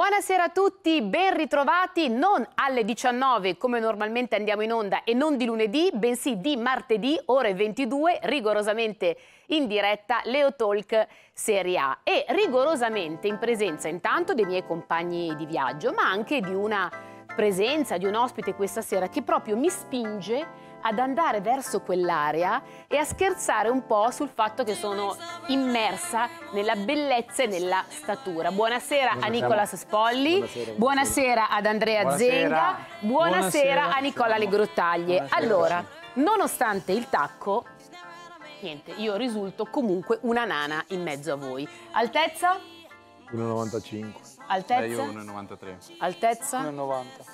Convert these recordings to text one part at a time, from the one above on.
Buonasera a tutti, ben ritrovati non alle 19 come normalmente andiamo in onda e non di lunedì, bensì di martedì ore 22, rigorosamente in diretta Leo Talk Serie A e rigorosamente in presenza intanto dei miei compagni di viaggio, ma anche di una presenza di un ospite questa sera che proprio mi spinge ad andare verso quell'area e a scherzare un po' sul fatto che sono immersa nella bellezza e nella statura. Buonasera, a Nicolas Spolli, buonasera, buonasera ad Andrea buonasera. Zenga, buonasera, a Nicola Legrottaglie. Allora, nonostante il tacco, niente, io risulto comunque una nana in mezzo a voi. Altezza? 1,95. Altezza? Eh, io 1,93. Altezza? 1,90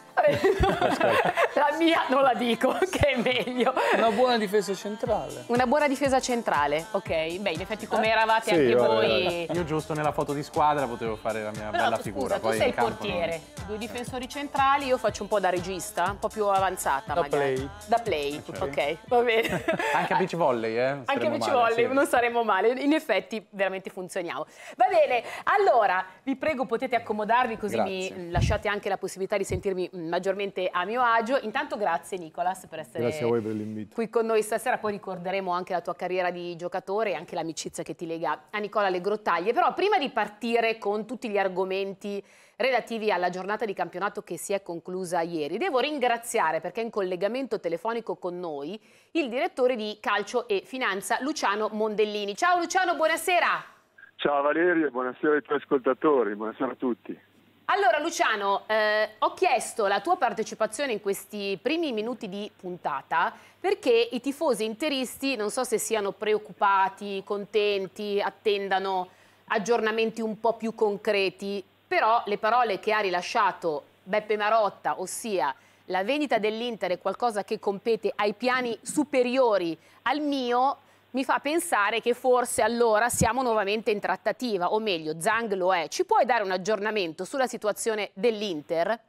la mia non la dico, che è meglio. Una buona difesa centrale. Una buona difesa centrale, ok. Beh, in effetti come eh? eravate eh, anche sì, voi... Io giusto nella foto di squadra potevo fare la mia Però, bella scusa, figura. Poi tu sei il portiere, non... due difensori centrali, io faccio un po' da regista, un po' più avanzata da magari. play. Da play, ok, va bene. anche a beach volley, eh? Anche a beach volley, sì. non saremmo male. In effetti veramente funzioniamo. Va bene, allora, vi prego potete accomodarvi così Grazie. mi lasciate anche la possibilità di sentirmi mm, maggiormente a mio agio. Intanto grazie Nicolas per essere per qui con noi stasera, poi ricorderemo anche la tua carriera di giocatore e anche l'amicizia che ti lega a Nicola Le Grottaglie. Però prima di partire con tutti gli argomenti relativi alla giornata di campionato che si è conclusa ieri, devo ringraziare perché è in collegamento telefonico con noi il direttore di calcio e finanza Luciano Mondellini. Ciao Luciano, buonasera! Ciao Valeria, buonasera ai tuoi ascoltatori, buonasera a tutti. Allora Luciano, eh, ho chiesto la tua partecipazione in questi primi minuti di puntata perché i tifosi interisti non so se siano preoccupati, contenti, attendano aggiornamenti un po' più concreti, però le parole che ha rilasciato Beppe Marotta, ossia la vendita dell'Inter è qualcosa che compete ai piani superiori al mio, mi fa pensare che forse allora siamo nuovamente in trattativa, o meglio, Zhang lo è. Ci puoi dare un aggiornamento sulla situazione dell'Inter?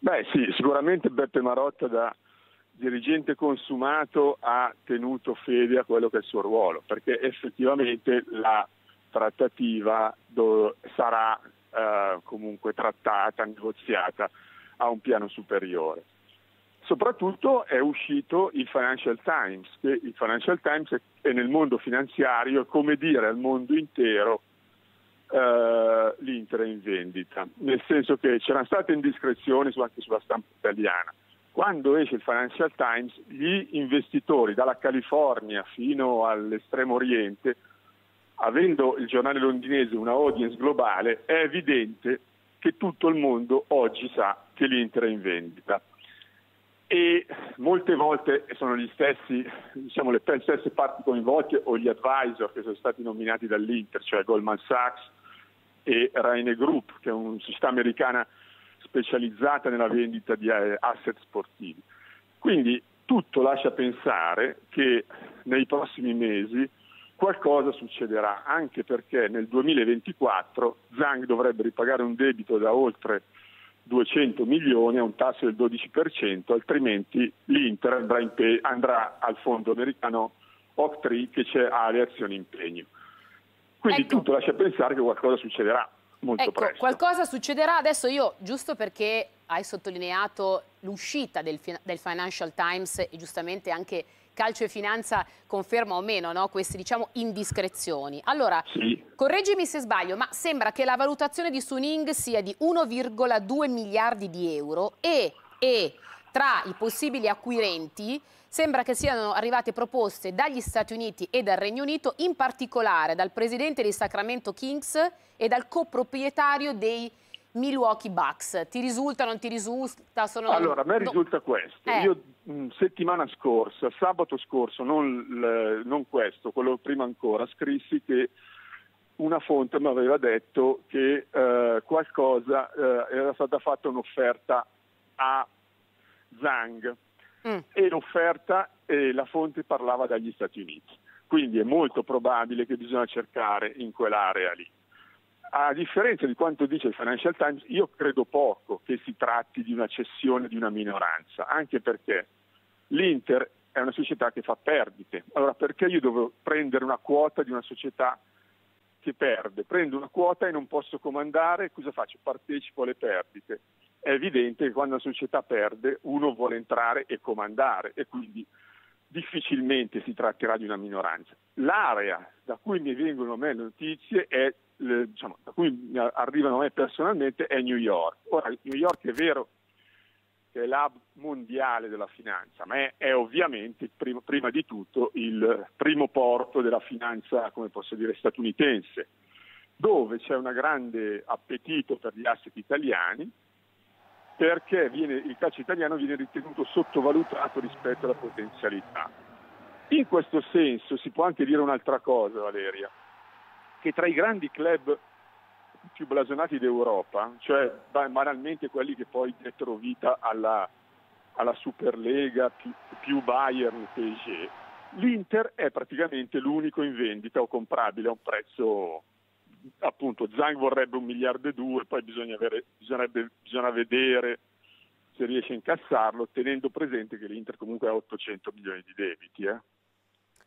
Beh sì, sicuramente Beppe Marotta da dirigente consumato ha tenuto fede a quello che è il suo ruolo, perché effettivamente la trattativa do, sarà eh, comunque trattata, negoziata a un piano superiore. Soprattutto è uscito il Financial Times, che il Financial Times è nel mondo finanziario, è come dire al mondo intero eh, l'Inter è in vendita, nel senso che c'erano state indiscrezioni anche sulla stampa italiana. Quando esce il Financial Times, gli investitori dalla California fino all'estremo oriente, avendo il giornale londinese una audience globale, è evidente che tutto il mondo oggi sa che l'Inter è in vendita e molte volte sono gli stessi, diciamo, le stesse parti coinvolte o gli advisor che sono stati nominati dall'Inter, cioè Goldman Sachs e Raine Group, che è una società americana specializzata nella vendita di eh, asset sportivi. Quindi tutto lascia pensare che nei prossimi mesi qualcosa succederà, anche perché nel 2024 Zhang dovrebbe ripagare un debito da oltre 200 milioni a un tasso del 12%, altrimenti l'Inter andrà, pe- andrà al fondo americano Octree che c'è le azioni impegno. Quindi ecco. tutto lascia pensare che qualcosa succederà molto ecco, presto. Qualcosa succederà adesso io, giusto perché hai sottolineato l'uscita del, del Financial Times e giustamente anche calcio e finanza conferma o meno no? queste diciamo, indiscrezioni. Allora, sì. correggimi se sbaglio, ma sembra che la valutazione di Suning sia di 1,2 miliardi di euro e, e tra i possibili acquirenti Sembra che siano arrivate proposte dagli Stati Uniti e dal Regno Unito, in particolare dal presidente dei Sacramento Kings e dal coproprietario dei Milwaukee Bucks. Ti risulta, non ti risulta? Sono... Allora, a me risulta questo. Eh. Io settimana scorsa, sabato scorso, non, non questo, quello prima ancora, scrissi che una fonte mi aveva detto che eh, qualcosa eh, era stata fatta un'offerta a Zhang mm. e l'offerta e eh, la fonte parlava dagli Stati Uniti. Quindi è molto probabile che bisogna cercare in quell'area lì. A differenza di quanto dice il Financial Times, io credo poco che si tratti di una cessione di una minoranza, anche perché l'Inter è una società che fa perdite. Allora perché io devo prendere una quota di una società che perde? Prendo una quota e non posso comandare, cosa faccio? Partecipo alle perdite. È evidente che quando una società perde uno vuole entrare e comandare e quindi difficilmente si tratterà di una minoranza. L'area da cui mi vengono a me le notizie è eh, diciamo, da cui arrivano a me personalmente è New York. Ora, New York è vero che è l'hub mondiale della finanza, ma è, è ovviamente primo, prima di tutto il primo porto della finanza, come posso dire, statunitense, dove c'è un grande appetito per gli asset italiani perché viene, il calcio italiano viene ritenuto sottovalutato rispetto alla potenzialità. In questo senso si può anche dire un'altra cosa, Valeria che tra i grandi club più blasonati d'Europa, cioè banalmente quelli che poi dettero vita alla, alla Superlega più, più Bayern PSG, l'Inter è praticamente l'unico in vendita o comprabile a un prezzo appunto Zang vorrebbe un miliardo e due, poi bisogna, avere, bisogna vedere se riesce a incassarlo, tenendo presente che l'Inter comunque ha 800 milioni di debiti. Eh?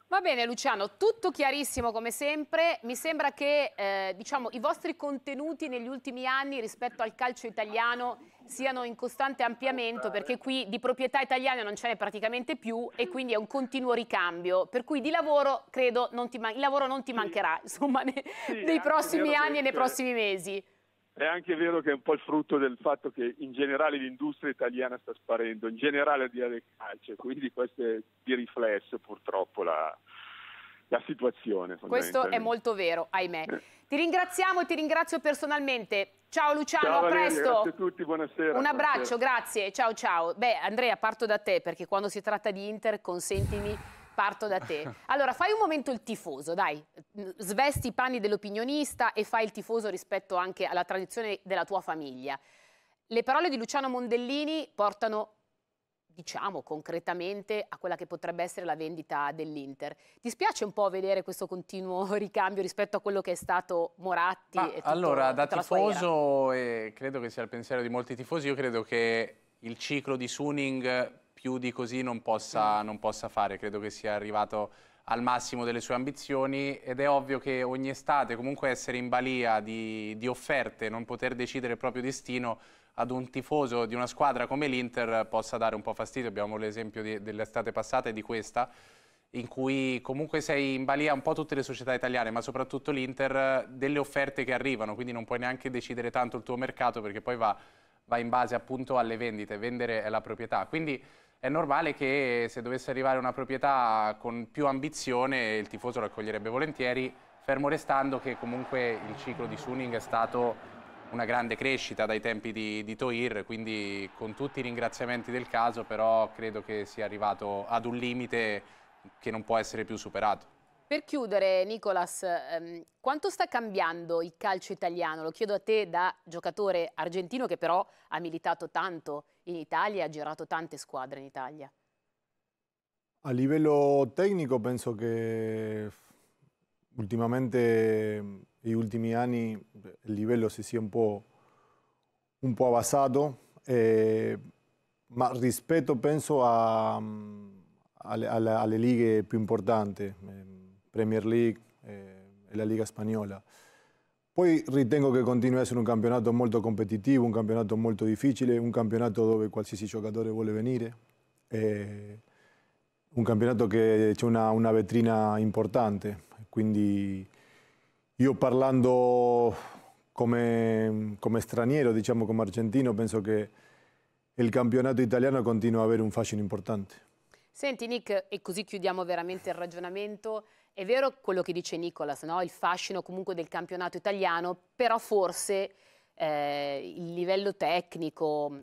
Va bene Luciano, tutto chiarissimo come sempre, mi sembra che eh, diciamo, i vostri contenuti negli ultimi anni rispetto al calcio italiano siano in costante ampliamento perché qui di proprietà italiana non ce n'è praticamente più e quindi è un continuo ricambio, per cui di lavoro credo non ti, man lavoro non ti mancherà insomma, ne sì, nei prossimi anni e nei cioè prossimi mesi. È anche vero che è un po' il frutto del fatto che in generale l'industria italiana sta sparendo, in generale a dire del calcio, quindi questo è di riflesso purtroppo la, la situazione. Questo è molto vero, ahimè. Eh. Ti ringraziamo e ti ringrazio personalmente. Ciao Luciano, ciao, a presto. Grazie a tutti, buonasera. Un abbraccio, buonasera. grazie, ciao ciao. Beh Andrea, parto da te perché quando si tratta di Inter, consentimi parto da te. Allora, fai un momento il tifoso, dai. Svesti i panni dell'opinionista e fai il tifoso rispetto anche alla tradizione della tua famiglia. Le parole di Luciano Mondellini portano diciamo concretamente a quella che potrebbe essere la vendita dell'Inter. Ti spiace un po' vedere questo continuo ricambio rispetto a quello che è stato Moratti? Ma, tutto, allora, da tifoso, e credo che sia il pensiero di molti tifosi, io credo che il ciclo di Suning più di così non possa, non possa fare, credo che sia arrivato al massimo delle sue ambizioni ed è ovvio che ogni estate comunque essere in balia di, di offerte, non poter decidere il proprio destino ad un tifoso di una squadra come l'Inter possa dare un po' fastidio, abbiamo l'esempio dell'estate passata e di questa, in cui comunque sei in balia un po' tutte le società italiane, ma soprattutto l'Inter, delle offerte che arrivano, quindi non puoi neanche decidere tanto il tuo mercato perché poi va, va in base appunto alle vendite, vendere è la proprietà. Quindi è normale che se dovesse arrivare una proprietà con più ambizione il tifoso lo accoglierebbe volentieri, fermo restando che comunque il ciclo di Suning è stato una grande crescita dai tempi di, di Toir, quindi con tutti i ringraziamenti del caso però credo che sia arrivato ad un limite che non può essere più superato. Per chiudere, Nicolas, ehm, quanto sta cambiando il calcio italiano? Lo chiedo a te da giocatore argentino che però ha militato tanto in Italia, ha girato tante squadre in Italia. A livello tecnico penso che ultimamente, negli ultimi anni, il livello si sia un po', un po abbassato, eh, ma rispetto penso a, a, alle, alle, lighe più importanti. Eh, Premier League eh, e la Liga Spagnola. Poi ritengo che continui a essere un campionato molto competitivo, un campionato molto difficile, un campionato dove qualsiasi giocatore vuole venire, eh, un campionato che c'è una, una, vetrina importante. Quindi io parlando come, come straniero, diciamo come argentino, penso che il campionato italiano continua ad avere un fascino importante. Senti Nick, e così chiudiamo veramente il ragionamento, è vero quello che dice Nicolas, no? il fascino comunque del campionato italiano, però forse eh, il livello tecnico,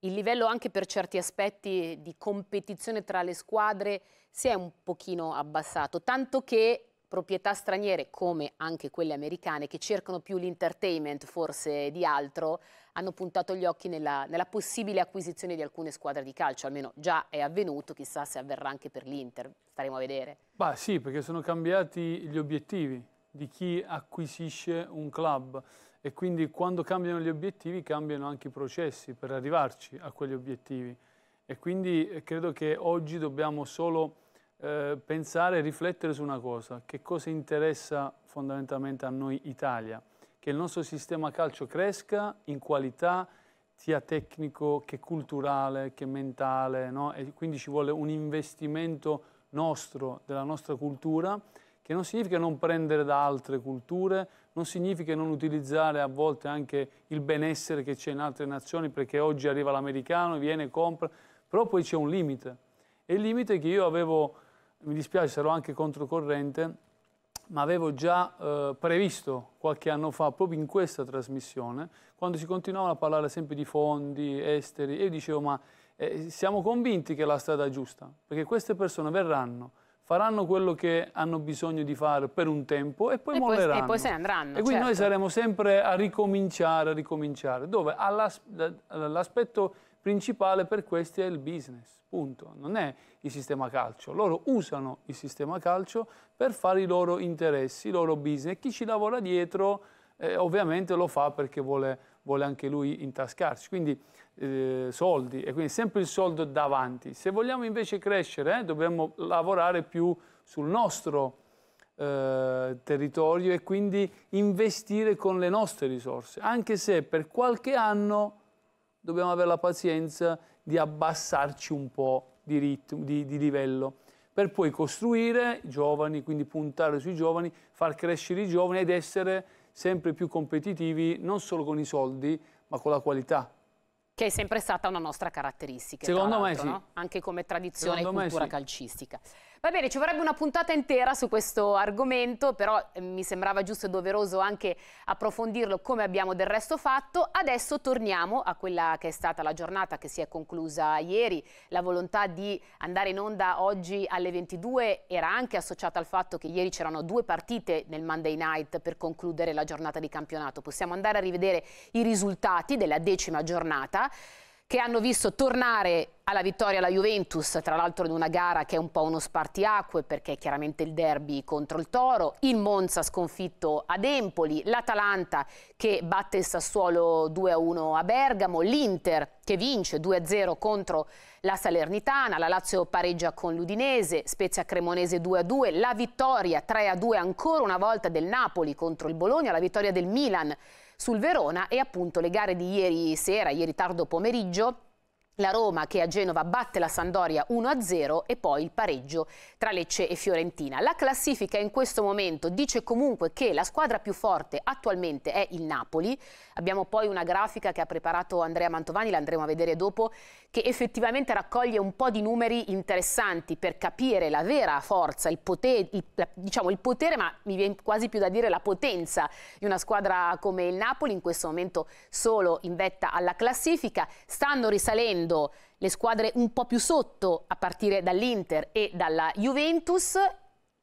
il livello anche per certi aspetti di competizione tra le squadre si è un pochino abbassato, tanto che proprietà straniere come anche quelle americane che cercano più l'entertainment forse di altro, hanno puntato gli occhi nella, nella, possibile acquisizione di alcune squadre di calcio, almeno già è avvenuto, chissà se avverrà anche per l'Inter, staremo a vedere. Bah sì, perché sono cambiati gli obiettivi di chi acquisisce un club e quindi quando cambiano gli obiettivi cambiano anche i processi per arrivarci a quegli obiettivi e quindi eh, credo che oggi dobbiamo solo eh, pensare e riflettere su una cosa, che cosa interessa fondamentalmente a noi Italia, che il nostro sistema calcio cresca in qualità sia tecnico che culturale che mentale, no? e quindi ci vuole un investimento nostro, della nostra cultura, che non significa non prendere da altre culture, non significa non utilizzare a volte anche il benessere che c'è in altre nazioni, perché oggi arriva l'americano, viene, compra, però poi c'è un limite. E il limite che io avevo mi dispiace, sarò anche controcorrente, ma avevo già eh, previsto qualche anno fa, proprio in questa trasmissione, quando si continuavano a parlare sempre di fondi esteri, io dicevo ma eh, siamo convinti che è la strada è giusta, perché queste persone verranno, faranno quello che hanno bisogno di fare per un tempo e poi e molleranno. Poi, e poi se ne andranno. E quindi certo. noi saremo sempre a ricominciare, a ricominciare, dove l'aspetto principale per questi è il business, punto. Non è il sistema calcio. Loro usano il sistema calcio per fare i loro interessi, i loro business. Chi ci lavora dietro eh, ovviamente lo fa perché vuole, vuole anche lui intascarsi. Quindi eh, soldi, e quindi sempre il soldo davanti. Se vogliamo invece crescere, eh, dobbiamo lavorare più sul nostro eh, territorio e quindi investire con le nostre risorse, anche se per qualche anno dobbiamo avere la pazienza di abbassarci un po' di, ritmo, di, di livello per poi costruire i giovani, quindi puntare sui giovani, far crescere i giovani ed essere sempre più competitivi non solo con i soldi ma con la qualità. Che è sempre stata una nostra caratteristica, Secondo me sì. No? anche come tradizione Secondo e cultura calcistica. Va bene, ci vorrebbe una puntata intera su questo argomento, però ehm, mi sembrava giusto e doveroso anche approfondirlo come abbiamo del resto fatto. Adesso torniamo a quella che è stata la giornata che si è conclusa ieri. La volontà di andare in onda oggi alle 22 era anche associata al fatto che ieri c'erano due partite nel Monday Night per concludere la giornata di campionato. Possiamo andare a rivedere i risultati della decima giornata che hanno visto tornare alla vittoria la Juventus, tra l'altro in una gara che è un po' uno spartiacque perché è chiaramente il derby contro il Toro, il Monza sconfitto ad Empoli, l'Atalanta che batte il Sassuolo 2-1 a Bergamo, l'Inter che vince 2-0 contro la Salernitana, la Lazio pareggia con l'Udinese, Spezia Cremonese 2-2, la vittoria 3-2 ancora una volta del Napoli contro il Bologna, la vittoria del Milan sul Verona e appunto le gare di ieri sera, ieri tardo pomeriggio, la Roma che a Genova batte la Sandoria 1-0 e poi il pareggio tra Lecce e Fiorentina. La classifica in questo momento dice comunque che la squadra più forte attualmente è il Napoli, Abbiamo poi una grafica che ha preparato Andrea Mantovani, la andremo a vedere dopo, che effettivamente raccoglie un po' di numeri interessanti per capire la vera forza, il potere, il, la, diciamo il potere, ma mi viene quasi più da dire la potenza di una squadra come il Napoli, in questo momento solo in vetta alla classifica. Stanno risalendo le squadre un po' più sotto a partire dall'Inter e dalla Juventus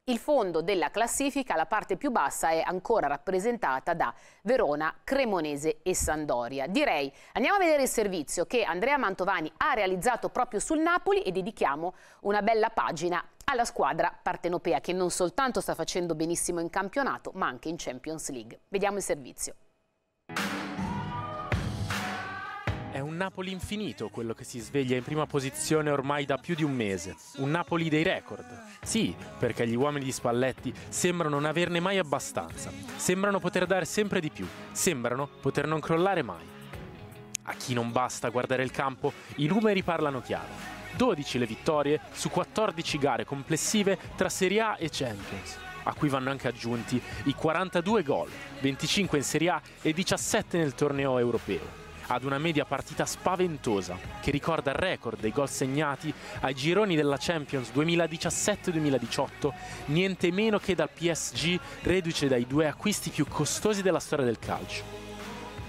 il fondo della classifica, la parte più bassa, è ancora rappresentata da Verona, Cremonese e Sandoria. Direi, andiamo a vedere il servizio che Andrea Mantovani ha realizzato proprio sul Napoli e dedichiamo una bella pagina alla squadra partenopea che non soltanto sta facendo benissimo in campionato ma anche in Champions League. Vediamo il servizio. È un Napoli infinito quello che si sveglia in prima posizione ormai da più di un mese. Un Napoli dei record. Sì, perché gli uomini di Spalletti sembrano non averne mai abbastanza. Sembrano poter dare sempre di più. Sembrano poter non crollare mai. A chi non basta guardare il campo, i numeri parlano chiaro. 12 le vittorie su 14 gare complessive tra Serie A e Champions, a cui vanno anche aggiunti i 42 gol, 25 in Serie A e 17 nel torneo europeo ad una media partita spaventosa che ricorda il record dei gol segnati ai gironi della Champions 2017-2018 niente meno che dal PSG reduce dai due acquisti più costosi della storia del calcio.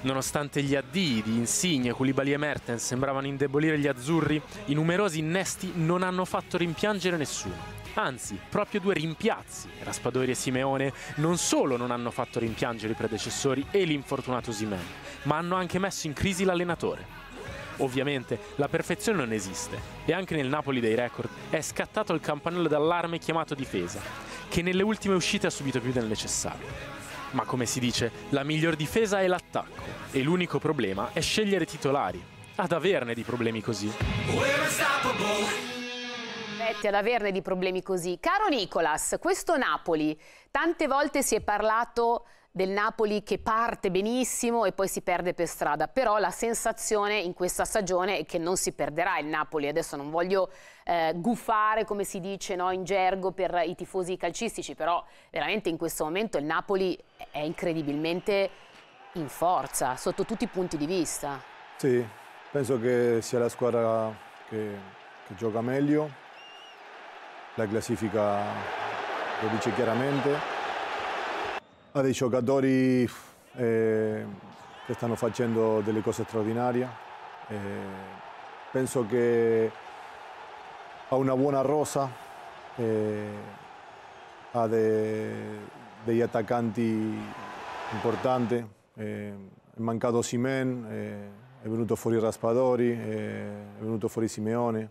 Nonostante gli addii di Insigne, Koulibaly e Mertens sembravano indebolire gli azzurri, i numerosi innesti non hanno fatto rimpiangere nessuno. Anzi, proprio due rimpiazzi, Raspadori e Simeone, non solo non hanno fatto rimpiangere i predecessori e l'infortunato Simen, ma hanno anche messo in crisi l'allenatore. Ovviamente la perfezione non esiste e anche nel Napoli dei record è scattato il campanello d'allarme chiamato difesa, che nelle ultime uscite ha subito più del necessario. Ma come si dice, la miglior difesa è l'attacco e l'unico problema è scegliere titolari, ad averne di problemi così costretti ad averne di problemi così. Caro Nicolas, questo Napoli, tante volte si è parlato del Napoli che parte benissimo e poi si perde per strada, però la sensazione in questa stagione è che non si perderà il Napoli, adesso non voglio eh, gufare come si dice no, in gergo per i tifosi calcistici, però veramente in questo momento il Napoli è incredibilmente in forza, sotto tutti i punti di vista. Sì, penso che sia la squadra che, che gioca meglio, la classifica lo dice chiaramente. Ha dei giocatori eh, che stanno facendo delle cose straordinarie. Eh, penso che ha una buona rosa, eh, ha de, degli attaccanti importanti. Eh, è mancato Simen, eh, è venuto fuori Raspadori, eh, è venuto fuori Simeone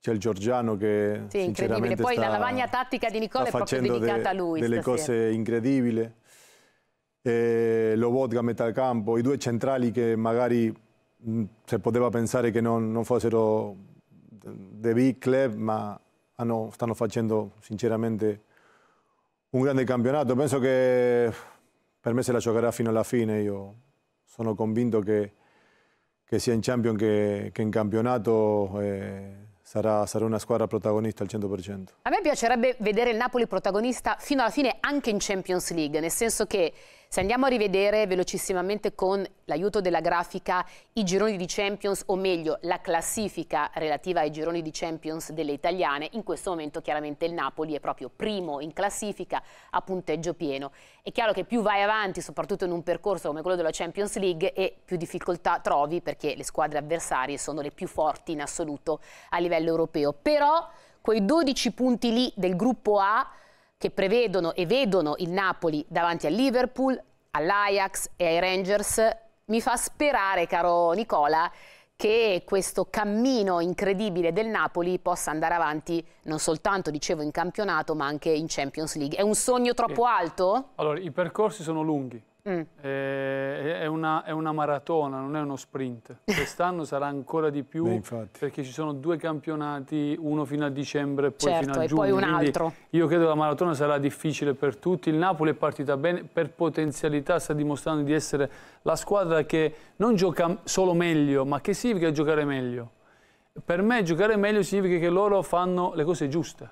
c'è il Giorgiano che sì, incredibile. Poi sta, la lavagna tattica di Nicola è proprio dedicata de, a lui delle stasera. cose incredibili. E lo vodka a metà campo, i due centrali che magari si poteva pensare che non, non fossero dei big club, ma hanno, stanno facendo sinceramente un grande campionato. Penso che per me se la giocherà fino alla fine. Io sono convinto che, che sia in champion che, che in campionato. Eh, Sarà, sarà, una squadra protagonista al 100%. A me piacerebbe vedere il Napoli protagonista fino alla fine anche in Champions League, nel senso che se andiamo a rivedere velocissimamente con l'aiuto della grafica i gironi di Champions, o meglio la classifica relativa ai gironi di Champions delle italiane, in questo momento chiaramente il Napoli è proprio primo in classifica a punteggio pieno. È chiaro che più vai avanti, soprattutto in un percorso come quello della Champions League, e più difficoltà trovi perché le squadre avversarie sono le più forti in assoluto a livello europeo. Però quei 12 punti lì del gruppo A che prevedono e vedono il Napoli davanti al Liverpool, all'Ajax e ai Rangers, mi fa sperare, caro Nicola, che questo cammino incredibile del Napoli possa andare avanti non soltanto, dicevo, in campionato, ma anche in Champions League. È un sogno troppo alto? Allora, i percorsi sono lunghi, Mm. Eh, è, una, è, una, maratona, non è uno sprint. Quest'anno sarà ancora di più Beh, perché ci sono due campionati, uno fino a dicembre e poi certo, fino a certo, giugno. Poi un altro. Io credo che la maratona sarà difficile per tutti. Il Napoli è partita bene, per potenzialità sta dimostrando di essere la squadra che non gioca solo meglio, ma che significa giocare meglio. Per me giocare meglio significa che loro fanno le cose giuste,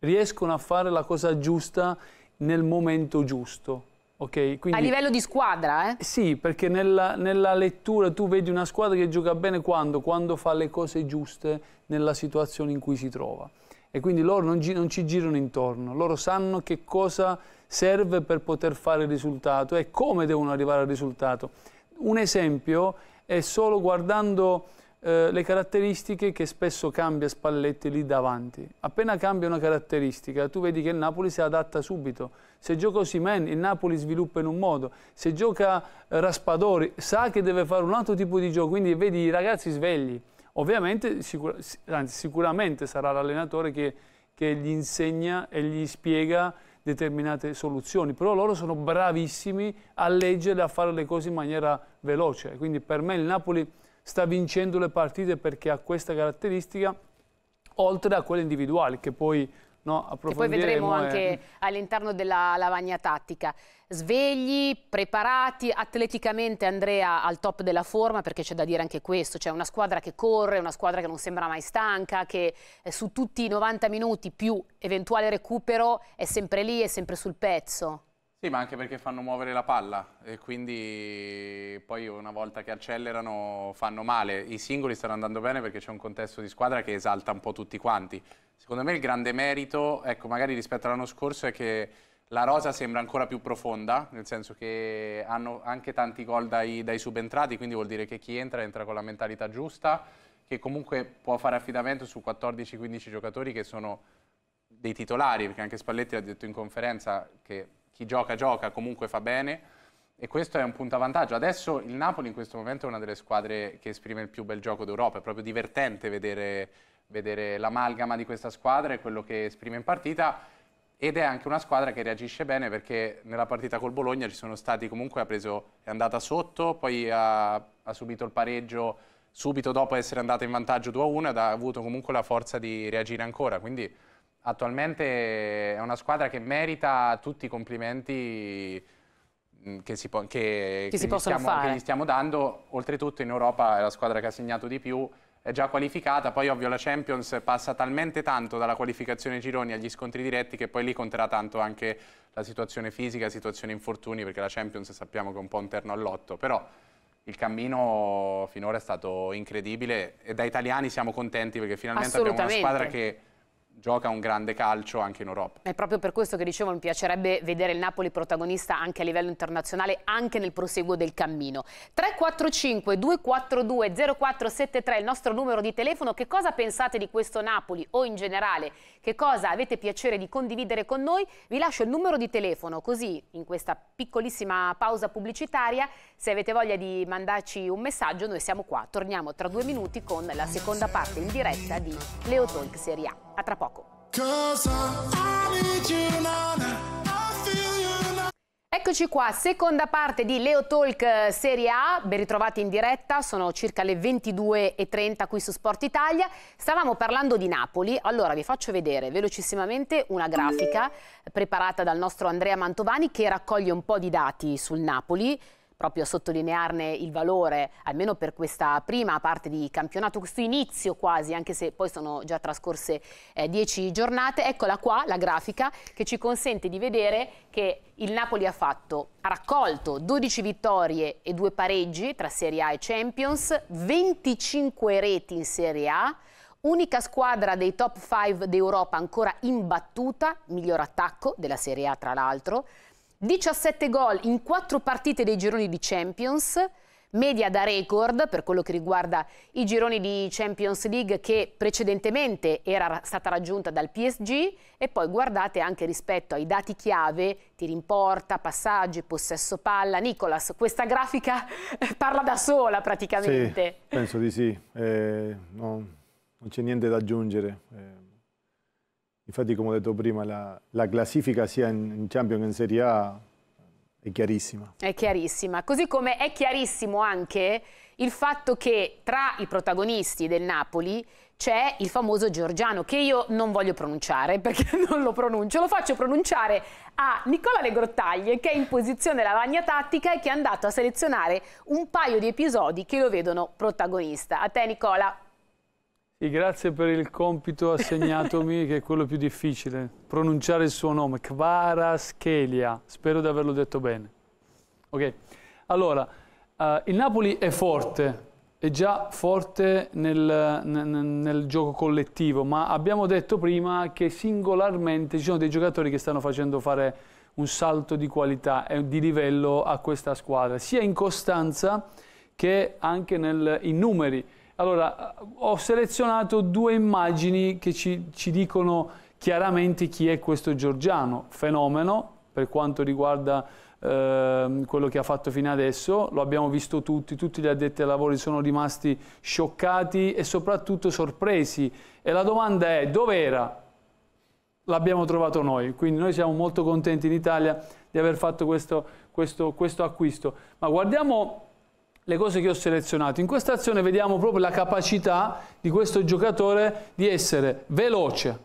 riescono a fare la cosa giusta nel momento giusto Okay, quindi, a livello di squadra, eh? Sì, perché nella, nella, lettura tu vedi una squadra che gioca bene quando? Quando fa le cose giuste nella situazione in cui si trova. E quindi loro non, non ci girano intorno, loro sanno che cosa serve per poter fare il risultato e come devono arrivare al risultato. Un esempio è solo guardando eh, le caratteristiche che spesso cambia Spalletti lì davanti. Appena cambia una caratteristica, tu vedi che il Napoli si adatta subito. Se gioca Osimen, il Napoli sviluppa in un modo. Se gioca eh, Raspadori, sa che deve fare un altro tipo di gioco, quindi vedi i ragazzi svegli. Ovviamente, sicur anzi, sicuramente sarà l'allenatore che, che gli insegna e gli spiega determinate soluzioni, però loro sono bravissimi a leggere e a fare le cose in maniera veloce. Quindi per me il Napoli sta vincendo le partite perché ha questa caratteristica, oltre a quella individuale che poi no, Che poi vedremo eh. anche e... all'interno della lavagna tattica. Svegli, preparati, atleticamente Andrea al top della forma perché c'è da dire anche questo, c'è cioè una squadra che corre, una squadra che non sembra mai stanca, che eh, su tutti i 90 minuti più eventuale recupero è sempre lì, è sempre sul pezzo. Sì, ma anche perché fanno muovere la palla e quindi poi una volta che accelerano fanno male. I singoli stanno andando bene perché c'è un contesto di squadra che esalta un po' tutti quanti. Secondo me il grande merito, ecco, magari rispetto all'anno scorso, è che la rosa sembra ancora più profonda, nel senso che hanno anche tanti gol dai, dai subentrati, quindi vuol dire che chi entra entra con la mentalità giusta, che comunque può fare affidamento su 14-15 giocatori che sono dei titolari, perché anche Spalletti l'ha detto in conferenza che chi gioca gioca, comunque fa bene e questo è un punto a vantaggio. Adesso il Napoli in questo momento è una delle squadre che esprime il più bel gioco d'Europa, è proprio divertente vedere, vedere l'amalgama di questa squadra e quello che esprime in partita ed è anche una squadra che reagisce bene perché nella partita col Bologna ci sono stati comunque ha preso, è andata sotto, poi ha, ha subito il pareggio subito dopo essere andata in vantaggio 2-1 ed ha avuto comunque la forza di reagire ancora, quindi attualmente è una squadra che merita tutti i complimenti mm, che, si che, che, che si gli stiamo, che gli stiamo dando, oltretutto in Europa è la squadra che ha segnato di più, è già qualificata, poi ovvio la Champions passa talmente tanto dalla qualificazione gironi agli scontri diretti che poi lì conterà tanto anche la situazione fisica, la situazione infortuni, perché la Champions sappiamo che è un po' un terno all'otto, però il cammino finora è stato incredibile e da italiani siamo contenti perché finalmente abbiamo una squadra che gioca un grande calcio anche in Europa. È proprio per questo che dicevo mi piacerebbe vedere il Napoli protagonista anche a livello internazionale, anche nel proseguo del cammino. 345 242 0473 il nostro numero di telefono, che cosa pensate di questo Napoli o in generale che cosa avete piacere di condividere con noi? Vi lascio il numero di telefono così in questa piccolissima pausa pubblicitaria se avete voglia di mandarci un messaggio noi siamo qua, torniamo tra due minuti con la seconda parte in diretta di Leo Talk Serie A. A tra poco. Eccoci qua, seconda parte di Leo Talk eh, Serie A, ben ritrovati in diretta, sono circa le 22.30 qui su Sport Italia. Stavamo parlando di Napoli, allora vi faccio vedere velocissimamente una grafica preparata dal nostro Andrea Mantovani che raccoglie un po' di dati sul Napoli proprio a sottolinearne il valore, almeno per questa prima parte di campionato, questo inizio quasi, anche se poi sono già trascorse eh, dieci giornate. Eccola qua, la grafica, che ci consente di vedere che il Napoli ha fatto, ha raccolto 12 vittorie e due pareggi tra Serie A e Champions, 25 reti in Serie A, Unica squadra dei top 5 d'Europa ancora imbattuta, miglior attacco della Serie A tra l'altro, 17 gol in 4 partite dei gironi di Champions, media da record per quello che riguarda i gironi di Champions League che precedentemente era stata raggiunta dal PSG e poi guardate anche rispetto ai dati chiave, tiri in porta, passaggi, possesso palla. Nicolas, questa grafica parla da sola praticamente. Sì, penso di sì, eh, no, non c'è niente da aggiungere. Eh. Infatti, come ho detto prima, la, la classifica sia in, in Champions che in Serie A è chiarissima. È chiarissima, così come è chiarissimo anche il fatto che tra i protagonisti del Napoli c'è il famoso Giorgiano, che io non voglio pronunciare perché non lo pronuncio, lo faccio pronunciare a Nicola Negrottaglie che è in posizione lavagna tattica e che è andato a selezionare un paio di episodi che lo vedono protagonista. A te Nicola. Sì, grazie per il compito assegnatomi, che è quello più difficile, pronunciare il suo nome, Kvaraschelia, spero di averlo detto bene. Ok, allora, uh, il Napoli è forte, è già forte nel, nel, nel, gioco collettivo, ma abbiamo detto prima che singolarmente ci sono dei giocatori che stanno facendo fare un salto di qualità e di livello a questa squadra, sia in costanza che anche nel, in numeri. Allora, ho selezionato due immagini che ci, ci dicono chiaramente chi è questo Giorgiano, fenomeno per quanto riguarda eh, quello che ha fatto fino adesso, lo abbiamo visto tutti, tutti gli addetti ai lavori sono rimasti scioccati e soprattutto sorpresi e la domanda è dove era? L'abbiamo trovato noi, quindi noi siamo molto contenti in Italia di aver fatto questo, questo, questo acquisto. Ma guardiamo le cose che ho selezionato. In questa azione vediamo proprio la capacità di questo giocatore di essere veloce,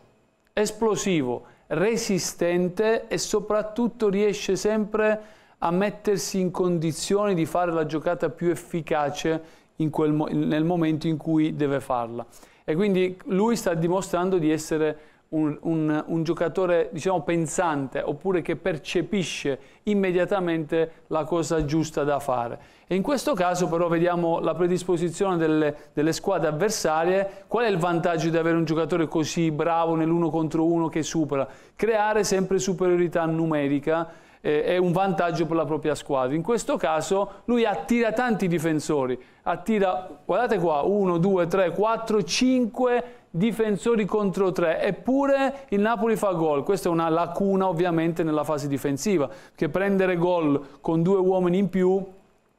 esplosivo, resistente e soprattutto riesce sempre a mettersi in condizione di fare la giocata più efficace mo nel momento in cui deve farla. E quindi lui sta dimostrando di essere un, un, un, giocatore diciamo, pensante oppure che percepisce immediatamente la cosa giusta da fare. E in questo caso però vediamo la predisposizione delle, delle squadre avversarie, qual è il vantaggio di avere un giocatore così bravo nell'uno contro uno che supera? Creare sempre superiorità numerica eh, è un vantaggio per la propria squadra. In questo caso lui attira tanti difensori, attira, guardate qua, 1, 2, 3, 4, 5 difensori contro tre, eppure il Napoli fa gol. Questa è una lacuna ovviamente nella fase difensiva, che prendere gol con due uomini in più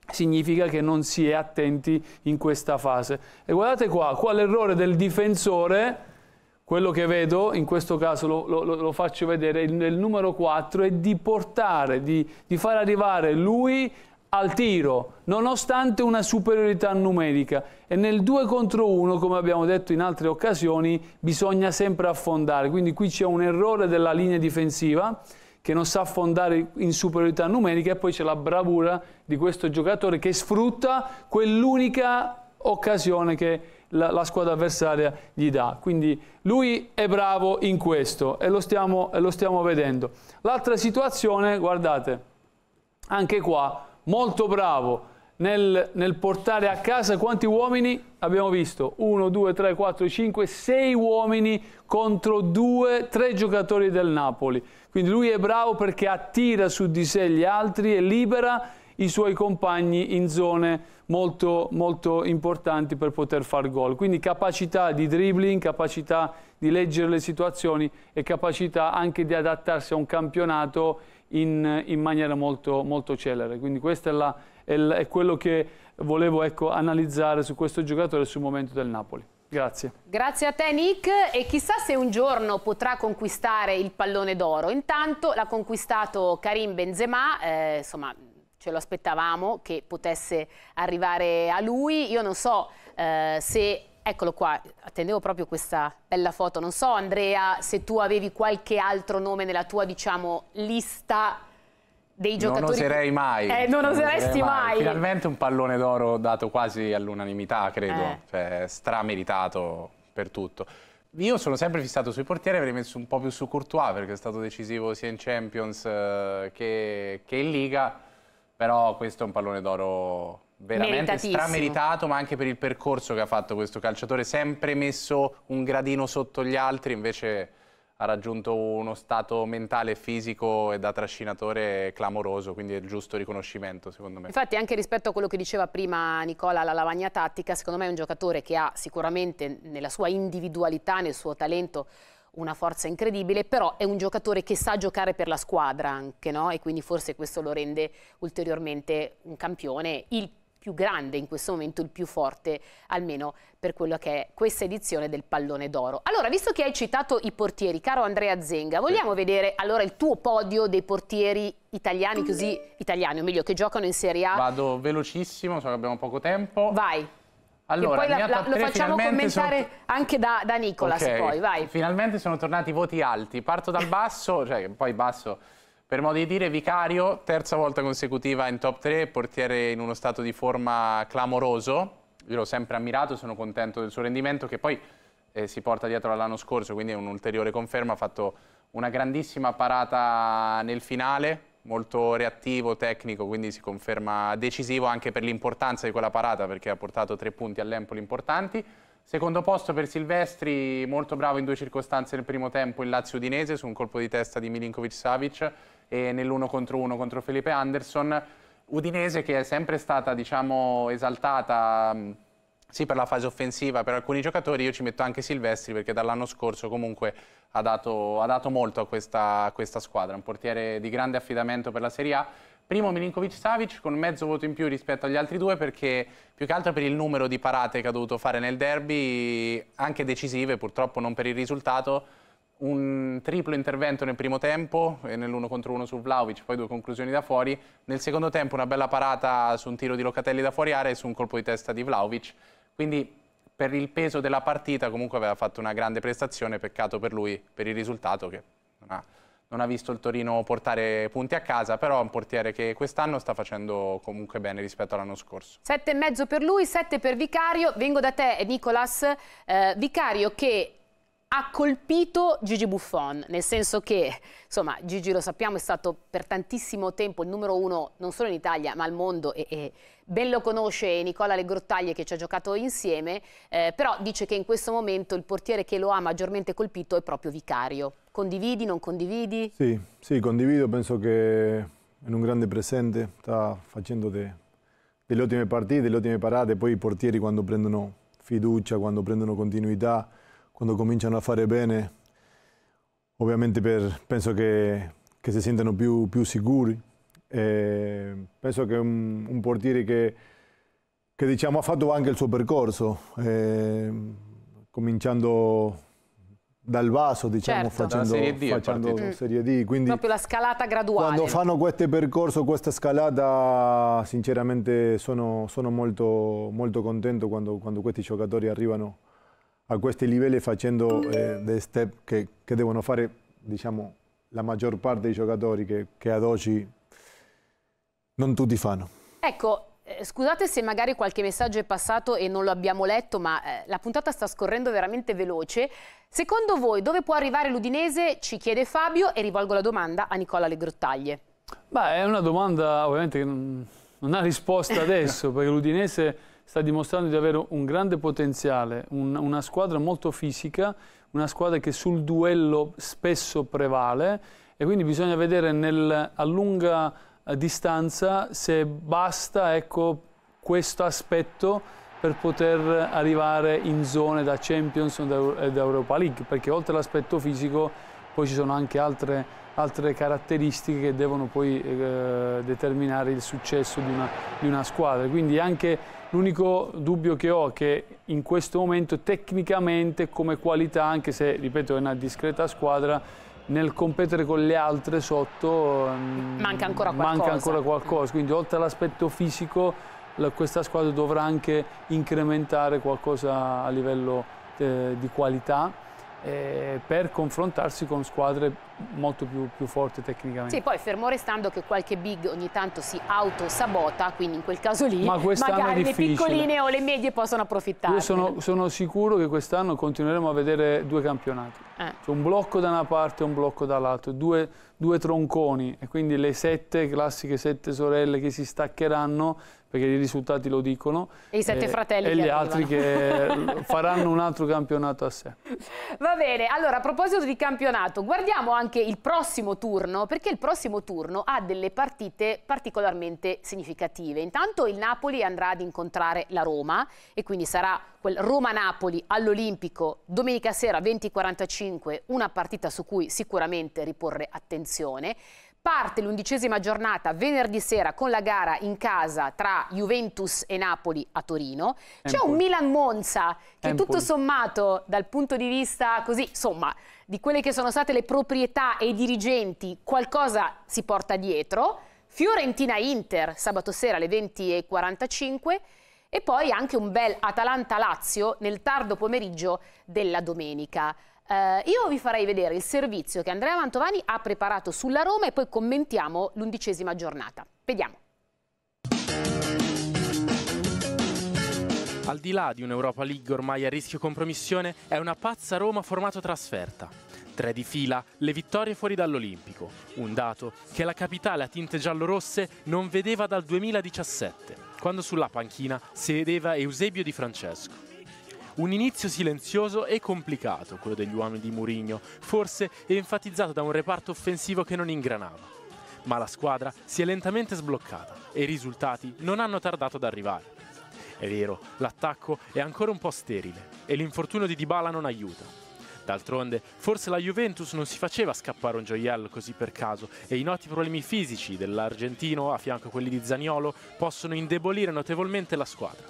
significa che non si è attenti in questa fase. E guardate qua, qua l'errore del difensore, quello che vedo, in questo caso lo, lo, lo faccio vedere, il, il, numero 4, è di portare, di, di far arrivare lui al tiro, nonostante una superiorità numerica. E nel 2 contro 1, come abbiamo detto in altre occasioni, bisogna sempre affondare. Quindi qui c'è un errore della linea difensiva che non sa affondare in superiorità numerica e poi c'è la bravura di questo giocatore che sfrutta quell'unica occasione che la, la, squadra avversaria gli dà. Quindi lui è bravo in questo e lo stiamo, e lo stiamo vedendo. L'altra situazione, guardate, anche qua molto bravo nel, nel, portare a casa quanti uomini abbiamo visto? 1, 2, 3, 4, 5, 6 uomini contro 2, 3 giocatori del Napoli. Quindi lui è bravo perché attira su di sé gli altri e libera i suoi compagni in zone molto, molto importanti per poter far gol. Quindi capacità di dribbling, capacità di leggere le situazioni e capacità anche di adattarsi a un campionato in, in maniera molto, molto, celere. Quindi questo è, la, è, la, è quello che volevo ecco, analizzare su questo giocatore e sul momento del Napoli. Grazie. Grazie a te Nick e chissà se un giorno potrà conquistare il pallone d'oro. Intanto l'ha conquistato Karim Benzema, eh, insomma ce lo aspettavamo che potesse arrivare a lui. Io non so eh, se Eccolo qua, attendevo proprio questa bella foto. Non so, Andrea, se tu avevi qualche altro nome nella tua, diciamo, lista dei giocatori... Non oserei mai. Eh, non, non oseresti mai. mai. Finalmente un pallone d'oro dato quasi all'unanimità, credo. Eh. Cioè, strameritato per tutto. Io sono sempre fissato sui portieri, avrei messo un po' più su Courtois, perché è stato decisivo sia in Champions eh, che, che in Liga. Però questo è un pallone d'oro veramente strameritato, ma anche per il percorso che ha fatto questo calciatore, sempre messo un gradino sotto gli altri, invece ha raggiunto uno stato mentale, fisico e da trascinatore clamoroso, quindi è il giusto riconoscimento secondo me. Infatti anche rispetto a quello che diceva prima Nicola alla lavagna tattica, secondo me è un giocatore che ha sicuramente nella sua individualità, nel suo talento, una forza incredibile, però è un giocatore che sa giocare per la squadra anche, no? E quindi forse questo lo rende ulteriormente un campione, il più grande in questo momento, il più forte, almeno per quello che è questa edizione del pallone d'oro. Allora, visto che hai citato i portieri, caro Andrea Zenga, vogliamo sì. vedere allora il tuo podio dei portieri italiani, così italiani, o meglio, che giocano in Serie A? Vado velocissimo, so che abbiamo poco tempo. Vai. Allora, la, la, lo facciamo commentare sono... anche da, da Nicolas okay. poi, vai. Finalmente sono tornati i voti alti. Parto dal basso, cioè poi basso per modo di dire Vicario, terza volta consecutiva in top 3, portiere in uno stato di forma clamoroso, io l'ho sempre ammirato, sono contento del suo rendimento che poi eh, si porta dietro all'anno scorso, quindi è un'ulteriore conferma, ha fatto una grandissima parata nel finale, molto reattivo, tecnico, quindi si conferma decisivo anche per l'importanza di quella parata perché ha portato tre punti all'Empoli importanti. Secondo posto per Silvestri, molto bravo in due circostanze nel primo tempo il Lazio Udinese su un colpo di testa di Milinkovic-Savic e nell'uno contro uno contro Felipe Anderson. Udinese che è sempre stata diciamo, esaltata mm, sì per la fase offensiva, per alcuni giocatori, io ci metto anche Silvestri perché dall'anno scorso comunque ha dato, ha dato molto a questa, a questa, squadra, un portiere di grande affidamento per la Serie A. Primo Milinkovic-Savic con mezzo voto in più rispetto agli altri due perché più che altro per il numero di parate che ha dovuto fare nel derby, anche decisive purtroppo non per il risultato, un triplo intervento nel primo tempo, nell'uno contro uno su Vlaovic, poi due conclusioni da fuori. Nel secondo tempo una bella parata su un tiro di Locatelli da fuori area e su un colpo di testa di Vlaovic. Quindi per il peso della partita comunque aveva fatto una grande prestazione, peccato per lui, per il risultato che non ha, non ha visto il Torino portare punti a casa, però è un portiere che quest'anno sta facendo comunque bene rispetto all'anno scorso. Sette e mezzo per lui, sette per Vicario. Vengo da te Nicolas, eh, Vicario che ha colpito Gigi Buffon, nel senso che, insomma, Gigi lo sappiamo è stato per tantissimo tempo il numero uno non solo in Italia ma al mondo e, e ben lo conosce Nicola Legrottaglie che ci ha giocato insieme, eh, però dice che in questo momento il portiere che lo ha maggiormente colpito è proprio Vicario. Condividi, non condividi? Sì, sì, condivido, penso che è un grande presente, sta facendo de, delle ottime partite, delle ottime parate, poi i portieri quando prendono fiducia, quando prendono continuità quando cominciano a fare bene, ovviamente per, penso che, che, si sentano più, più sicuri. E penso che un, un portiere che, che diciamo, ha fatto anche il suo percorso, eh, cominciando dal basso, diciamo, certo. facendo, serie D, facendo mm. serie D. Quindi, Proprio la scalata graduale. Quando fanno questo percorso, questa scalata, sinceramente sono, sono molto, molto contento quando, quando questi giocatori arrivano a questi livelli facendo eh, dei step che, che devono fare diciamo, la maggior parte dei giocatori che, che ad oggi non tutti fanno. Ecco, eh, Scusate se magari qualche messaggio è passato e non lo abbiamo letto, ma eh, la puntata sta scorrendo veramente veloce. Secondo voi dove può arrivare l'Udinese? Ci chiede Fabio e rivolgo la domanda a Nicola Legrottaglie. Beh, è una domanda ovviamente che non ha risposta adesso, perché l'Udinese sta dimostrando di avere un grande potenziale, un, una squadra molto fisica, una squadra che sul duello spesso prevale e quindi bisogna vedere nel, a lunga eh, distanza se basta ecco, questo aspetto per poter arrivare in zone da Champions e eh, da Europa League, perché oltre all'aspetto fisico poi ci sono anche altre, altre caratteristiche che devono poi eh, determinare il successo di una, di una squadra. Quindi anche L'unico dubbio che ho è che in questo momento tecnicamente come qualità, anche se ripeto è una discreta squadra, nel competere con le altre sotto mm, manca ancora qualcosa. Manca ancora qualcosa. Quindi oltre all'aspetto fisico la, questa squadra dovrà anche incrementare qualcosa a livello eh, di qualità eh, per confrontarsi con squadre molto più, più, forte tecnicamente. Sì, poi fermo restando che qualche big ogni tanto si autosabota, quindi in quel caso lì Ma magari le piccoline o le medie possono approfittare. Io sono, sono sicuro che quest'anno continueremo a vedere due campionati. Eh. Cioè un blocco da una parte e un blocco dall'altra, due, due tronconi e quindi le sette classiche sette sorelle che si staccheranno perché i risultati lo dicono. E i sette eh, fratelli. E gli arrivano. altri che faranno un altro campionato a sé. Va bene, allora a proposito di campionato, guardiamo anche anche il prossimo turno, perché il prossimo turno ha delle partite particolarmente significative. Intanto il Napoli andrà ad incontrare la Roma e quindi sarà quel Roma-Napoli all'Olimpico domenica sera 20.45, una partita su cui sicuramente riporre attenzione. Parte l'undicesima giornata venerdì sera con la gara in casa tra Juventus e Napoli a Torino. C'è un Milan-Monza che Empoli. tutto sommato dal punto di vista così, insomma, di quelle che sono state le proprietà e i dirigenti qualcosa si porta dietro. Fiorentina-Inter sabato sera alle 20.45 e poi anche un bel Atalanta-Lazio nel tardo pomeriggio della domenica. Eh, io vi farei vedere il servizio che Andrea Mantovani ha preparato sulla Roma e poi commentiamo l'undicesima giornata. Vediamo. Al di là di un'Europa League ormai a rischio compromissione, è una pazza Roma formato trasferta. Tre di fila, le vittorie fuori dall'Olimpico. Un dato che la capitale a tinte giallo-rosse non vedeva dal 2017, quando sulla panchina sedeva Eusebio Di Francesco. Un inizio silenzioso e complicato, quello degli uomini di Murigno, forse enfatizzato da un reparto offensivo che non ingranava. Ma la squadra si è lentamente sbloccata e i risultati non hanno tardato ad arrivare. È vero, l'attacco è ancora un po' sterile e l'infortunio di Dybala non aiuta. D'altronde, forse la Juventus non si faceva scappare un gioiello così per caso e i noti problemi fisici dell'argentino a fianco a quelli di Zaniolo possono indebolire notevolmente la squadra.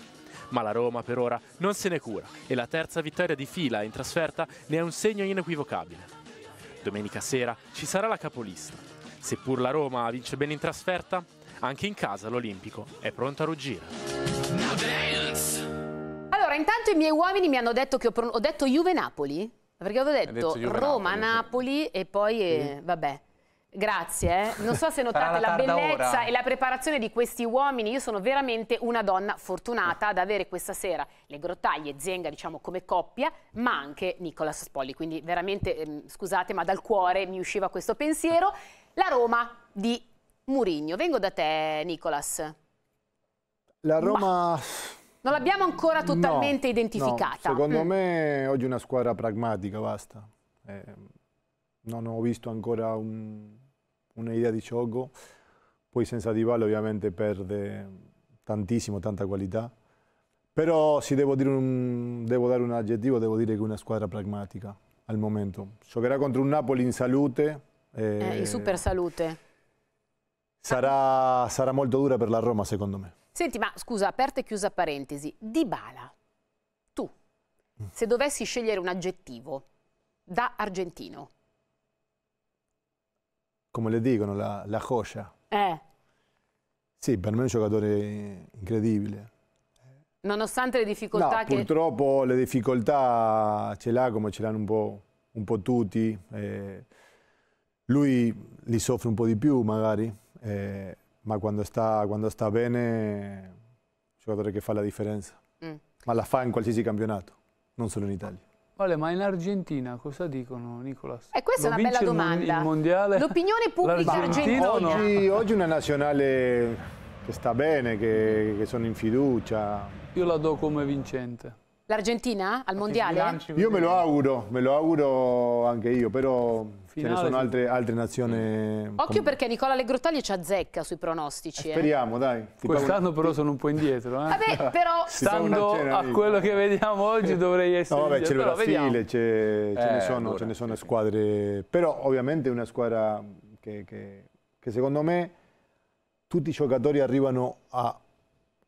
Ma la Roma per ora non se ne cura e la terza vittoria di fila in trasferta ne è un segno inequivocabile. Domenica sera ci sarà la capolista. Seppur la Roma vince bene in trasferta, anche in casa l'Olimpico è pronto a ruggire. Allora, intanto i miei uomini mi hanno detto che ho, ho detto Juve-Napoli, perché avevo detto, detto Roma-Napoli e poi, eh, vabbè. Grazie, eh. non so se notate la, la bellezza ora. e la preparazione di questi uomini, io sono veramente una donna fortunata ad avere questa sera le grottaglie e Zenga diciamo come coppia, ma anche Nicola Spolli, quindi veramente ehm, scusate ma dal cuore mi usciva questo pensiero. La Roma di Murigno, vengo da te Nicolas. La Roma... Ma... Non l'abbiamo ancora totalmente no, identificata. No, secondo mm. me oggi è una squadra pragmatica, basta. Eh, non ho visto ancora un'idea un di gioco. Poi senza Di Dybala ovviamente perde tantissimo, tanta qualità. Però se devo, un, devo dare un aggettivo, devo dire che è una squadra pragmatica al momento. Giocherà contro un Napoli in salute. Eh, eh, in super salute. Sarà, sarà molto dura per la Roma secondo me. Senti, ma scusa, aperta e chiusa parentesi, Di Bala, tu, mm. se dovessi scegliere un aggettivo da argentino. Come le dicono, la, la coscia. Eh. Sì, per me è un giocatore incredibile. Nonostante le difficoltà no, che... purtroppo le difficoltà ce l'ha come ce l'hanno un po', un po tutti. Eh, lui li soffre un po' di più magari. Eh, ma quando sta, quando sta bene è un giocatore che fa la differenza, mm. ma la fa in qualsiasi campionato, non solo in Italia. Vale, ma in Argentina cosa dicono, Nicolas? E eh, questa Lo è una bella domanda. mondiale? L'opinione pubblica argentina. Oggi, no? oggi una nazionale che sta bene, che, che sono in fiducia. Io la do come vincente. L'Argentina al mondiale? Io me lo auguro, me lo auguro anche io, però finale. Ce ne sono altre, altre nazioni... Mm. Occhio com... perché Nicola Legrottagli ci azzecca sui pronostici. Eh, speriamo, eh. dai. Quest'anno però sono un po' indietro. Eh. Vabbè, però... Stando a quello che vediamo oggi dovrei essere... No, vabbè, c'è il Brasile, eh, ce, ne sono, ce ne sono squadre... Però ovviamente è una squadra che, che, che secondo me tutti i giocatori arrivano a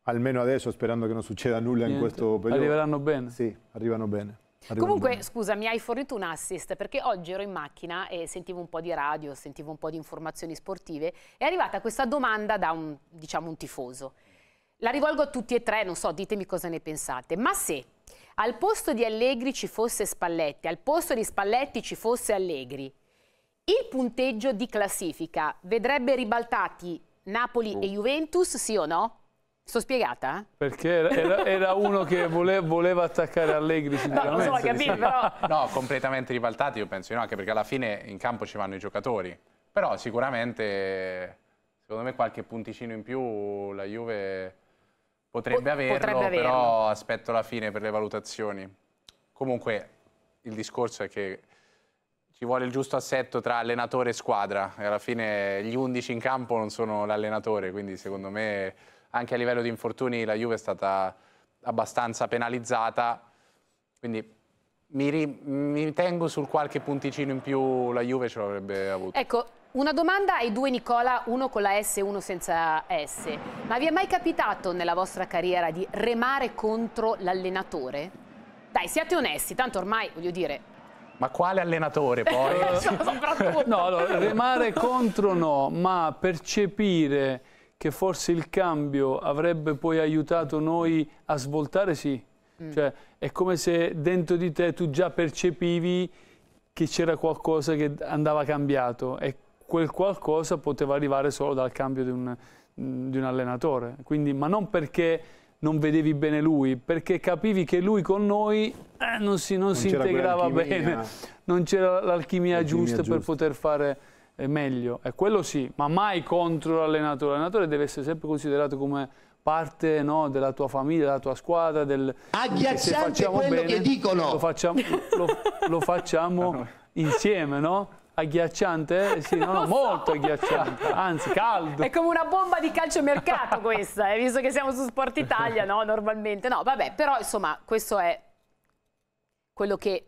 almeno adesso, sperando che non succeda nulla Niente. in questo periodo. Arriveranno bene? Sì, arrivano bene. Comunque, scusa, mi hai fornito un assist perché oggi ero in macchina e sentivo un po' di radio, sentivo un po' di informazioni sportive. È arrivata questa domanda da un, diciamo, un tifoso. La rivolgo a tutti e tre, non so, ditemi cosa ne pensate. Ma se al posto di Allegri ci fosse Spalletti, al posto di Spalletti ci fosse Allegri, il punteggio di classifica vedrebbe ribaltati Napoli uh. e oh. Juventus, sì o no? Sto spiegata? Perché era, era uno che voleva, voleva, attaccare Allegri sicuramente. No, lo so, capito, però... No, completamente ribaltati io penso, di no, anche perché alla fine in campo ci vanno i giocatori. Però sicuramente, secondo me, qualche punticino in più la Juve potrebbe, averlo, potrebbe averlo, però aspetto la fine per le valutazioni. Comunque, il discorso è che ci vuole il giusto assetto tra allenatore e squadra. E alla fine gli 11 in campo non sono l'allenatore, quindi secondo me anche a livello di infortuni la Juve è stata abbastanza penalizzata, quindi mi, ri, mi tengo sul qualche punticino in più la Juve ce l'avrebbe avuto. Ecco, una domanda ai due Nicola, uno con la S e uno senza S. Ma vi è mai capitato nella vostra carriera di remare contro l'allenatore? Dai, siate onesti, tanto ormai, voglio dire... Ma quale allenatore poi? no, no, remare contro no, ma percepire che forse il cambio avrebbe poi aiutato noi a svoltare, sì. Mm. Cioè, è come se dentro di te tu già percepivi che c'era qualcosa che andava cambiato e quel qualcosa poteva arrivare solo dal cambio di un, mm, di un allenatore. Quindi, ma non perché non vedevi bene lui, perché capivi che lui con noi eh, non si, non non si integrava bene, non c'era l'alchimia giusta, giusta per poter fare meglio, è quello sì, ma mai contro l'allenatore. L'allenatore deve essere sempre considerato come parte no, della tua famiglia, della tua squadra. Del, Agghiacciante facciamo quello bene, che dicono! Lo facciamo, lo, lo facciamo ah, insieme, no? Agghiacciante? Sì, no, no, molto so. agghiacciante, anzi caldo. È come una bomba di calciomercato questa, eh, visto che siamo su Sport Italia, no? Normalmente, no, vabbè, però insomma questo è quello che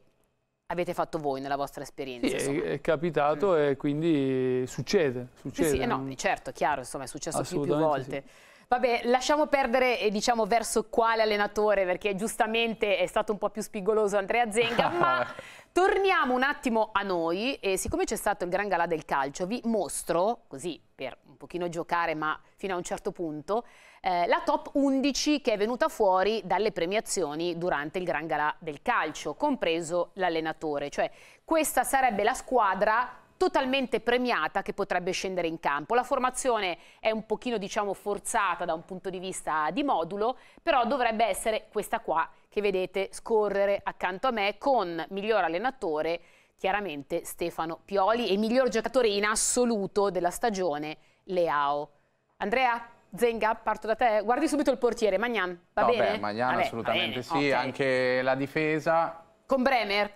avete fatto voi nella vostra esperienza? Sì, è capitato mm. e quindi succede. succede. Sì, sì, eh, no, certo, chiaro, insomma, è successo più, più volte. Sì. Vabbè, lasciamo perdere eh, diciamo, verso quale allenatore, perché giustamente è stato un po' più spigoloso Andrea Zenga, ma torniamo un attimo a noi. E siccome c'è stato il Gran Galà del Calcio, vi mostro, così per un pochino giocare, ma fino a un certo punto, eh, la top 11 che è venuta fuori dalle premiazioni durante il Gran Gala del calcio, compreso l'allenatore. Cioè questa sarebbe la squadra totalmente premiata che potrebbe scendere in campo. La formazione è un pochino diciamo forzata da un punto di vista di modulo, però dovrebbe essere questa qua che vedete scorrere accanto a me con miglior allenatore chiaramente Stefano Pioli e miglior giocatore in assoluto della stagione Leao. Andrea? Zenga, parto da te. Guardi subito il portiere, Magnan, va no, bene? Beh, Magnan Vabbè, assolutamente sì, okay. anche la difesa. Con Bremer, che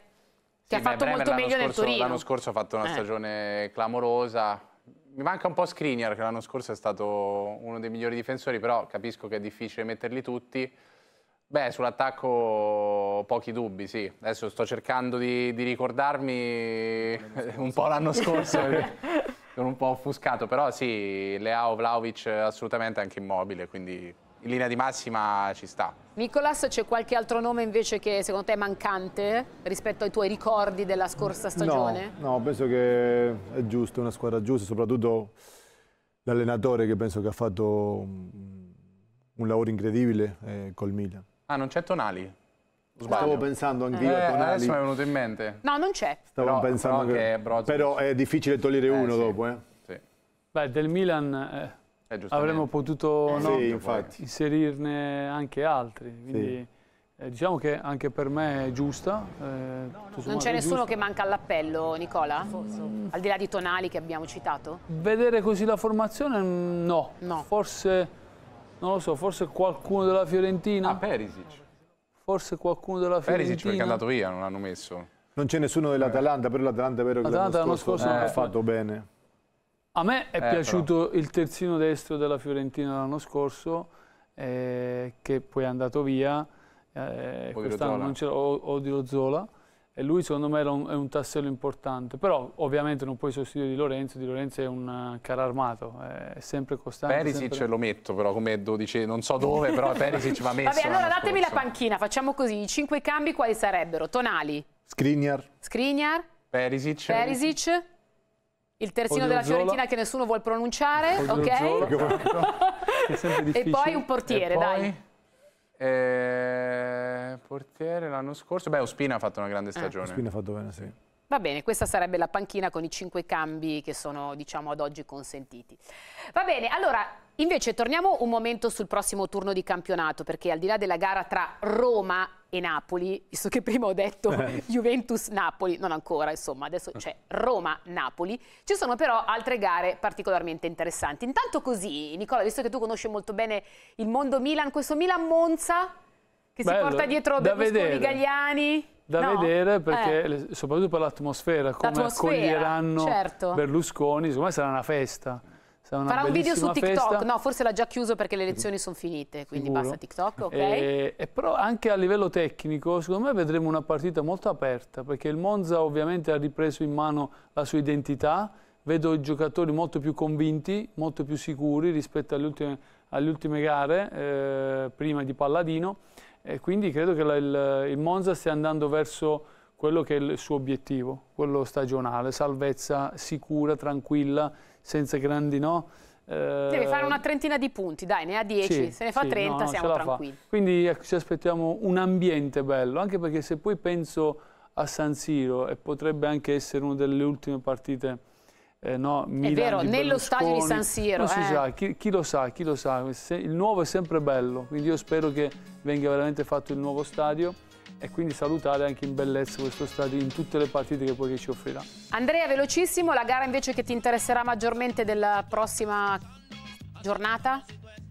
sì, ha fatto beh, molto meglio nel Torino. L'anno scorso ha fatto una eh. stagione clamorosa. Mi manca un po' Skriniar, che l'anno scorso è stato uno dei migliori difensori, però capisco che è difficile metterli tutti. Beh, sull'attacco pochi dubbi, sì. Adesso sto cercando di, di ricordarmi un po' l'anno scorso. sono un po' offuscato, però sì, Leao Vlaovic assolutamente anche immobile, quindi in linea di massima ci sta. Nicolas, c'è qualche altro nome invece che secondo te è mancante rispetto ai tuoi ricordi della scorsa stagione? No, no penso che è giusto, è una squadra giusta, soprattutto l'allenatore che penso che ha fatto un lavoro incredibile eh, col Milan. Ah, non c'è Tonali? Sbaglio. Stavo pensando anch'io eh, a Tonali. Adesso mi è venuto in mente. No, non c'è. Stavo però, pensando però, che... Brozovic. però è difficile togliere eh, uno sì. dopo, eh. Sì. Beh, del Milan eh, eh avremmo potuto eh, no, sì, inserirne anche altri, quindi eh, diciamo che anche per me è giusta. Eh, no, no, non c'è nessuno che manca all'appello, Nicola? Mm. Al di là di Tonali che abbiamo citato? Vedere così la formazione, mm, no. no. Forse, non lo so, forse qualcuno della Fiorentina. A Perisic forse qualcuno della Fiorentina. Perisic perché è andato via, non hanno messo. Non c'è nessuno dell'Atalanta, però l'Atalanta è vero che l'anno scorso, non ha fatto bene. A me è eh, piaciuto però. il terzino destro della Fiorentina l'anno scorso, eh, che poi è andato via, eh, quest'anno non c'era, o, o di e lui secondo me un, è un tassello importante, però ovviamente non puoi sostituire Di Lorenzo, Di Lorenzo è un eh, caro armato, eh, è sempre costante. Perisic sempre... lo metto però come 12, non so dove, però Perisic va messo. Vabbè allora datemi scorso. la panchina, facciamo così, i cinque cambi quali sarebbero? Tonali? Skriniar. Skriniar? Perisic. Perisic. Il terzino della Fiorentina che nessuno vuol pronunciare, Odriozola. ok? Odriozola. e poi un portiere, poi... dai. Eh, portiere l'anno scorso, beh Ospina ha fatto una grande eh, stagione. Ospina ha fatto bene, sì. Va bene, questa sarebbe la panchina con i cinque cambi che sono diciamo ad oggi consentiti. Va bene, allora invece torniamo un momento sul prossimo turno di campionato perché al di là della gara tra Roma e Napoli, visto che prima ho detto Juventus-Napoli, non ancora insomma, adesso c'è Roma-Napoli, ci sono però altre gare particolarmente interessanti. Intanto così, Nicola, visto che tu conosci molto bene il mondo Milan, questo Milan-Monza che Bello, si porta dietro Berlusconi Gagliani da no, vedere perché eh. soprattutto per l'atmosfera come accoglieranno certo. Berlusconi secondo me sarà una festa sarà una farà un video su TikTok festa. no forse l'ha già chiuso perché le elezioni sono finite quindi Sicuro. basta TikTok ok e, e, però anche a livello tecnico secondo me vedremo una partita molto aperta perché il Monza ovviamente ha ripreso in mano la sua identità vedo i giocatori molto più convinti molto più sicuri rispetto alle ultime, alle ultime gare eh, prima di Palladino e quindi credo che la, il, il, Monza stia andando verso quello che è il suo obiettivo, quello stagionale, salvezza sicura, tranquilla, senza grandi no. Eh, Deve fare una trentina di punti, dai, ne ha 10, sì, se ne fa sì, 30 no, siamo tranquilli. Fa. Quindi eh, ci aspettiamo un ambiente bello, anche perché se poi penso a San Siro e potrebbe anche essere una delle ultime partite eh, no, Milan, è vero, nello stadio di San Siro. Non eh. sa, chi, chi, lo sa, chi lo sa. il nuovo è sempre bello, quindi io spero che venga veramente fatto il nuovo stadio e quindi salutare anche in bellezza questo stadio in tutte le partite che poi ci offrirà. Andrea, velocissimo, la gara invece che ti interesserà maggiormente della prossima giornata?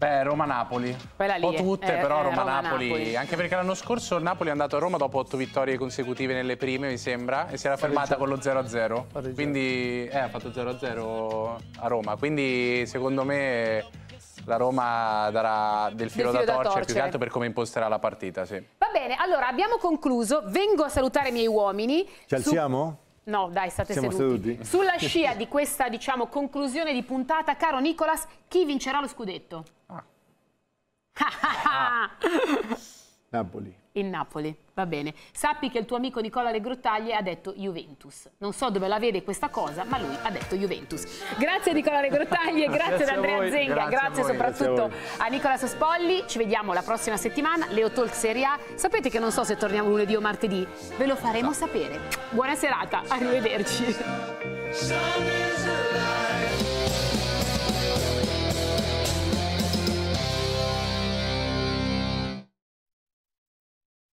Beh, Roma-Napoli. Un po' tutte, eh, però eh, Roma-Napoli. Anche perché l'anno scorso il Napoli è andato a Roma dopo otto vittorie consecutive nelle prime, mi sembra, e si era fermata con lo 0-0. Quindi eh, ha fatto 0-0 a Roma. Quindi secondo me la Roma darà del filo, del filo da, da torcere, più che altro per come imposterà la partita, sì. Va bene, allora abbiamo concluso. Vengo a salutare i miei uomini. Ci alziamo? Su... No, dai, state Siamo seduti. seduti. Sulla scia di questa, diciamo, conclusione di puntata, caro Nicolas, chi vincerà lo scudetto? Ah. ah. Napoli il Napoli. Va bene. Sappi che il tuo amico Nicola Legrottaglie ha detto Juventus. Non so dove la vede questa cosa, ma lui ha detto Juventus. Grazie Nicola Legrottaglie, grazie, grazie ad Andrea Zenga, grazie, grazie voi, soprattutto grazie a, a, Nicola Sospolli. Ci vediamo la prossima settimana, Leo Talk Serie A. Sapete che non so se torniamo lunedì o martedì, ve lo faremo sapere. Buona serata, arrivederci.